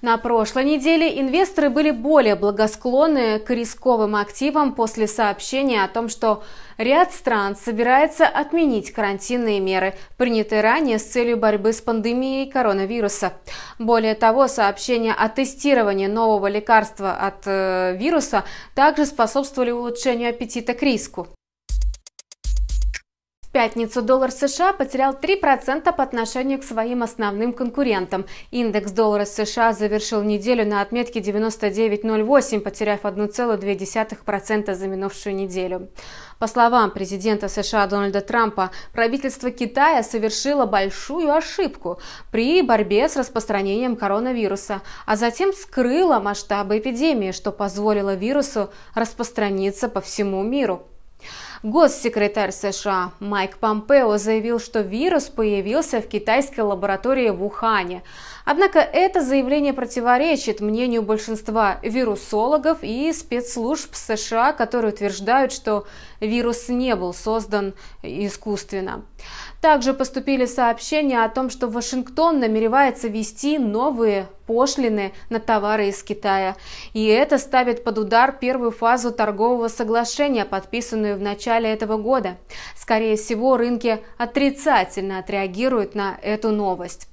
На прошлой неделе инвесторы были более благосклонны к рисковым активам после сообщения о том, что ряд стран собирается отменить карантинные меры, принятые ранее с целью борьбы с пандемией коронавируса. Более того, сообщения о тестировании нового лекарства от э, вируса также способствовали улучшению аппетита к риску. В пятницу доллар США потерял 3% по отношению к своим основным конкурентам. Индекс доллара США завершил неделю на отметке 99.08, потеряв 1,2% за минувшую неделю. По словам президента США Дональда Трампа, правительство Китая совершило большую ошибку при борьбе с распространением коронавируса, а затем скрыло масштабы эпидемии, что позволило вирусу распространиться по всему миру. Госсекретарь США Майк Помпео заявил, что вирус появился в китайской лаборатории в Ухане. Однако это заявление противоречит мнению большинства вирусологов и спецслужб США, которые утверждают, что вирус не был создан искусственно. Также поступили сообщения о том, что Вашингтон намеревается ввести новые пошлины на товары из Китая. И это ставит под удар первую фазу торгового соглашения, подписанную в начале этого года. Скорее всего, рынки отрицательно отреагируют на эту новость.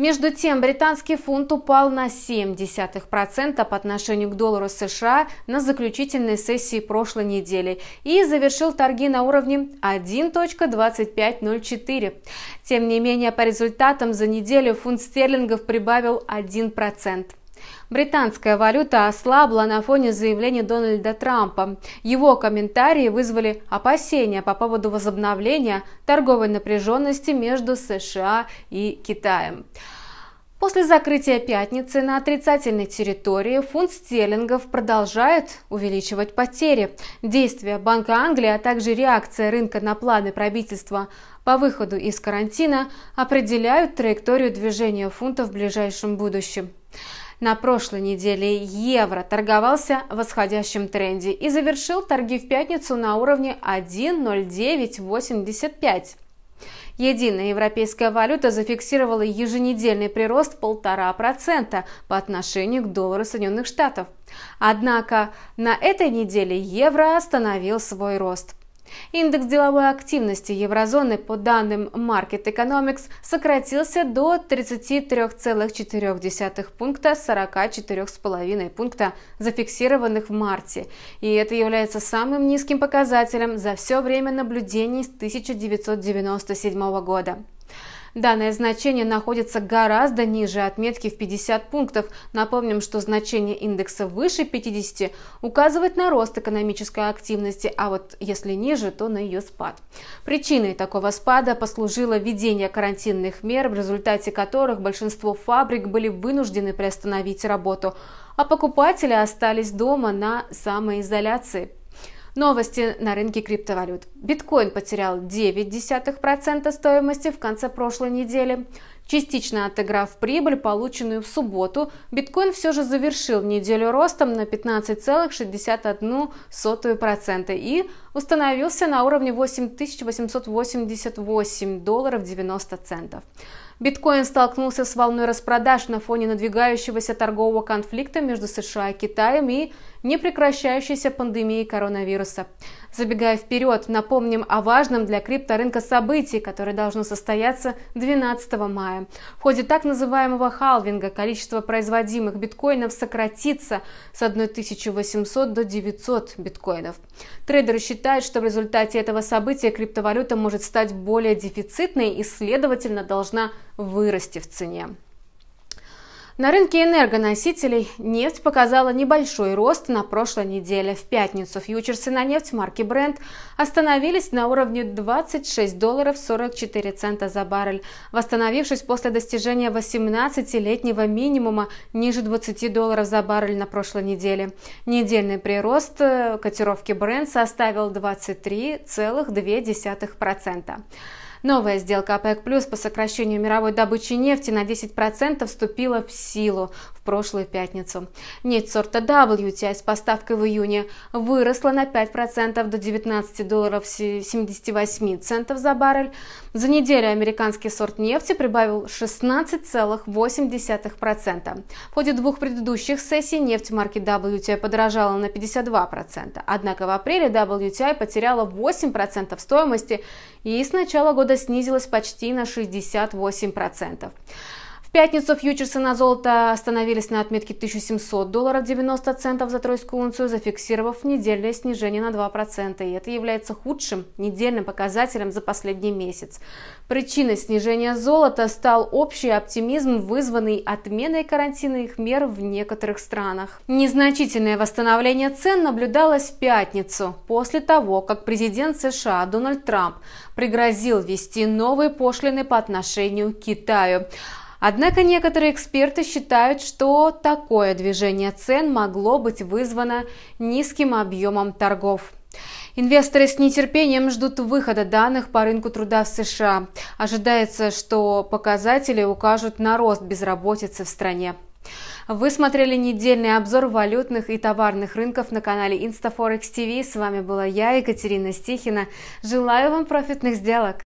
Между тем, британский фунт упал на 0,7% по отношению к доллару США на заключительной сессии прошлой недели и завершил торги на уровне 1.2504. Тем не менее, по результатам за неделю фунт стерлингов прибавил 1%. Британская валюта ослабла на фоне заявлений Дональда Трампа. Его комментарии вызвали опасения по поводу возобновления торговой напряженности между США и Китаем. После закрытия пятницы на отрицательной территории фунт стерлингов продолжает увеличивать потери. Действия Банка Англии, а также реакция рынка на планы правительства по выходу из карантина определяют траекторию движения фунта в ближайшем будущем. На прошлой неделе евро торговался в восходящем тренде и завершил торги в пятницу на уровне 1.0985. Единая европейская валюта зафиксировала еженедельный прирост полтора процента по отношению к доллару Соединенных Штатов. Однако на этой неделе евро остановил свой рост. Индекс деловой активности еврозоны по данным Market Economics сократился до 33,4 пункта с 44,5 пункта, зафиксированных в марте. И это является самым низким показателем за все время наблюдений с 1997 года. Данное значение находится гораздо ниже отметки в 50 пунктов. Напомним, что значение индекса выше 50 указывает на рост экономической активности, а вот если ниже, то на ее спад. Причиной такого спада послужило введение карантинных мер, в результате которых большинство фабрик были вынуждены приостановить работу, а покупатели остались дома на самоизоляции. Новости на рынке криптовалют. Биткоин потерял 0,9% стоимости в конце прошлой недели. Частично отыграв прибыль, полученную в субботу, биткоин все же завершил неделю ростом на 15,61% и установился на уровне 8888 долларов 90 центов. Биткоин столкнулся с волной распродаж на фоне надвигающегося торгового конфликта между США и Китаем и непрекращающейся пандемии коронавируса. Забегая вперед, напомним о важном для крипторынка событии, которое должно состояться 12 мая. В ходе так называемого халвинга количество производимых биткоинов сократится с 1800 до 900 биткоинов. Трейдеры считают, что в результате этого события криптовалюта может стать более дефицитной и, следовательно, должна вырасти в цене. На рынке энергоносителей нефть показала небольшой рост на прошлой неделе. В пятницу фьючерсы на нефть марки Brent остановились на уровне 26 долларов 44 цента за баррель, восстановившись после достижения 18-летнего минимума ниже 20 долларов за баррель на прошлой неделе. Недельный прирост э, котировки Brent составил 23,2%. Новая сделка ОПЕК плюс по сокращению мировой добычи нефти на 10% вступила в силу в прошлую пятницу. Нефть сорта WTI с поставкой в июне выросла на 5% до 19 долларов 78 центов за баррель. За неделю американский сорт нефти прибавил 16,8%. В ходе двух предыдущих сессий нефть марки WTI подорожала на 52%, однако в апреле WTI потеряла 8% стоимости и с начала года года снизилась почти на 68%. В пятницу фьючерсы на золото остановились на отметке 1700 долларов 90 центов за тройскую унцию, зафиксировав недельное снижение на 2%. И это является худшим недельным показателем за последний месяц. Причиной снижения золота стал общий оптимизм, вызванный отменой карантинных мер в некоторых странах. Незначительное восстановление цен наблюдалось в пятницу, после того, как президент США Дональд Трамп пригрозил ввести новые пошлины по отношению к Китаю. Однако некоторые эксперты считают, что такое движение цен могло быть вызвано низким объемом торгов. Инвесторы с нетерпением ждут выхода данных по рынку труда в США. Ожидается, что показатели укажут на рост безработицы в стране. Вы смотрели недельный обзор валютных и товарных рынков на канале InstaForex TV. С вами была я, Екатерина Стихина. Желаю вам профитных сделок!